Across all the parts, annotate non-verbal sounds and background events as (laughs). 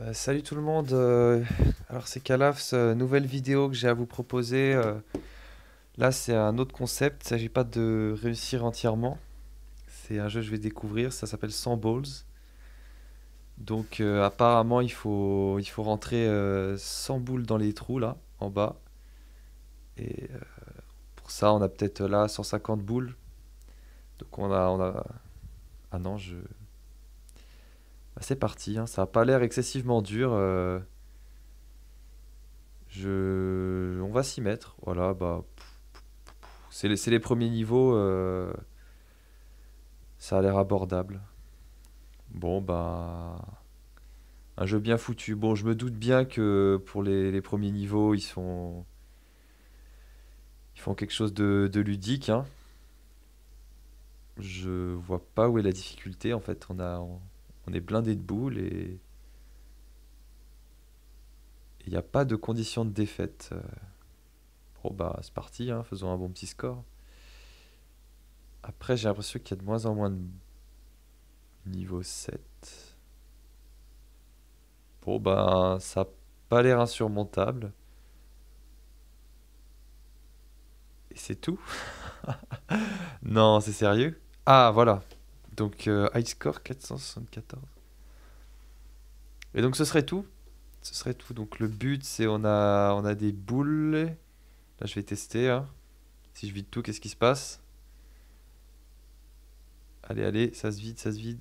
Euh, salut tout le monde. Euh, alors c'est Calafs, nouvelle vidéo que j'ai à vous proposer. Euh, là c'est un autre concept, il ne s'agit pas de réussir entièrement. C'est un jeu que je vais découvrir, ça s'appelle 100 balls. Donc apparemment il faut, il faut rentrer 100 boules dans les trous là, en bas. Et pour ça on a peut-être là 150 boules. Donc On a... Ah non, je... Bah, c'est parti, hein. ça n'a pas l'air excessivement dur. Euh. Je... On va s'y mettre. Voilà, bah... C'est les, premiers niveaux. Euh. Ça a l'air abordable. Bon, bah... Un jeu bien foutu. Bon, je me doute bien que pour les, premiers niveaux, ils sont... Ils font quelque chose de, ludique, hein. Je vois pas où est la difficulté, en fait. On a on est blindé de boules et il n'y a pas de condition de défaite. Euh, bon bah c'est parti, hein, faisons un bon petit score. Après j'ai l'impression qu'il y a de moins en moins de niveau 7. Bon bah ça n'a pas l'air insurmontable. Et c'est tout (laughs) Non, c'est sérieux Ah voilà donc, euh, high score 474. Et donc, ce serait tout. Ce serait tout. Donc, le but, c'est on a, on a des boules. Là, je vais tester. Hein. Si je vide tout, qu'est-ce qui se passe Allez, allez, ça se vide, ça se vide.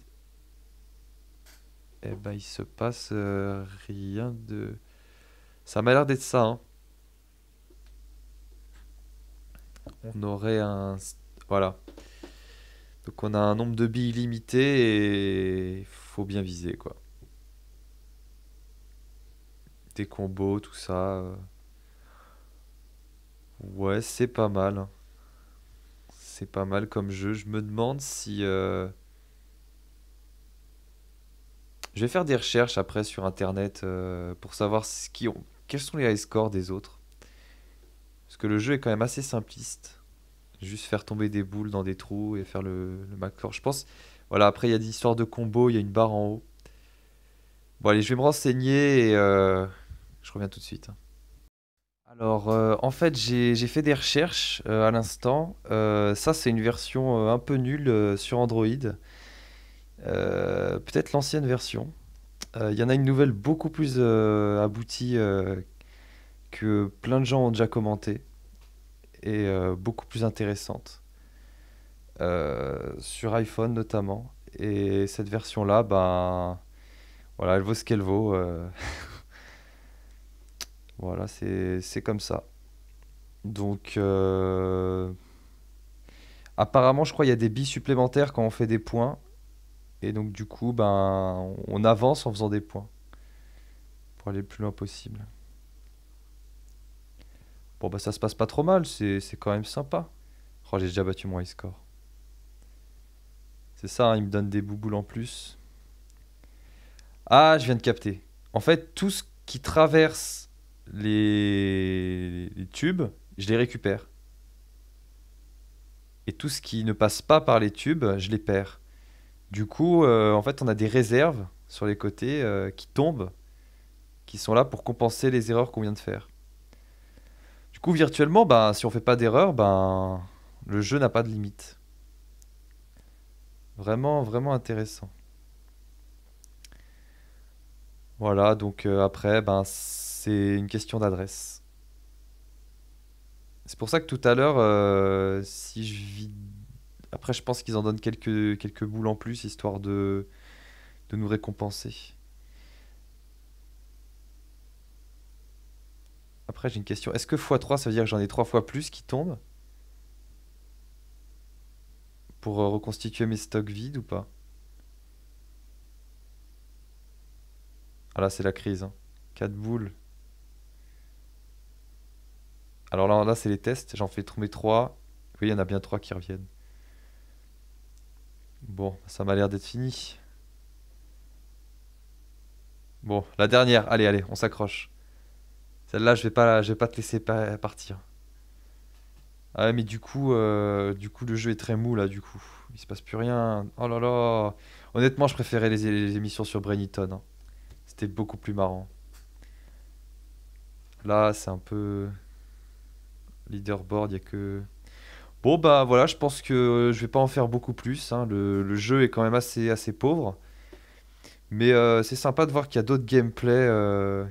Eh ben, il se passe euh, rien de... Ça m'a l'air d'être ça. Hein. On aurait un... Voilà. Donc on a un nombre de billes limité et il faut bien viser quoi. Des combos, tout ça. Ouais, c'est pas mal. C'est pas mal comme jeu. Je me demande si... Euh, je vais faire des recherches après sur Internet euh, pour savoir ce qui ont... quels sont les high scores des autres. Parce que le jeu est quand même assez simpliste. Juste faire tomber des boules dans des trous et faire le, le Je pense. Voilà, après, il y a des histoires de combos, il y a une barre en haut. Bon, allez, je vais me renseigner et euh, je reviens tout de suite. Hein. Alors, euh, en fait, j'ai fait des recherches euh, à l'instant. ça, c'est une version un peu nulle sur Android. Peut-être l'ancienne version. Il y en a une nouvelle beaucoup plus aboutie que plein de gens ont déjà commenté. Euh, beaucoup plus intéressante. Euh, sur iPhone notamment. Et cette version-là, ben, voilà, elle vaut ce qu'elle vaut. Euh. (laughs) voilà, c'est comme ça. Donc, apparemment, je crois il y a des billes supplémentaires quand on fait des points. Et donc, du coup, ben, on avance en faisant des points. Pour aller le plus loin possible. Bon, bah ça se passe pas trop mal, c'est quand même sympa. Oh, j'ai déjà battu mon high score. C'est ça, hein, il me donne des bouboules en plus. Ah, je viens de capter. En fait, tout ce qui traverse les, tubes, je les récupère. Et tout ce qui ne passe pas par les tubes, je les perds. Du coup, euh, en fait, on a des réserves sur les côtés euh, qui tombent, qui sont là pour compenser les erreurs qu'on vient de faire coup, virtuellement, ben, si on fait pas d'erreur, ben, le jeu n'a pas de limite. Vraiment, vraiment intéressant. Voilà, donc euh, après, ben, c'est une question d'adresse. C'est pour ça que tout à l'heure, euh, si je Après, je pense qu'ils en donnent quelques, quelques boules en plus, histoire de, de nous récompenser. Après, j'ai une question. Est-ce que x3, ça veut dire que j'en ai 3 fois plus qui tombent Pour euh, reconstituer mes stocks vides ou pas Ah là, c'est la crise. 4 hein. boules. Alors là, c'est les tests. J'en fais tomber 3. Oui, il y en a bien 3 qui reviennent. Bon, ça m'a l'air d'être fini. Bon, la dernière. Allez, allez, on s'accroche là je vais pas, je vais pas te laisser partir. Ah mais du coup, euh, du coup le jeu est très mou là du coup. Il se passe plus rien. Oh là là. Honnêtement, je préférais les, émissions sur Breniton. Hein. C'était beaucoup plus marrant. Là, c'est un peu leaderboard. Il y a que. Bon bah voilà, je pense que je vais pas en faire beaucoup plus. Hein. Le, jeu est quand même assez assez pauvre. Mais euh, c'est sympa de voir qu'il y a d'autres gameplays. Euh,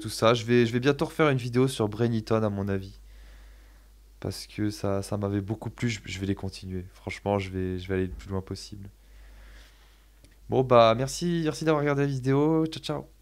tout ça. Je vais, je vais bientôt refaire une vidéo sur Brenniton, à mon avis. Parce que ça, ça m'avait beaucoup plu. Je, vais les continuer. Franchement, je vais, je vais aller le plus loin possible. Bon, bah, merci, merci d'avoir regardé la vidéo. Ciao, ciao.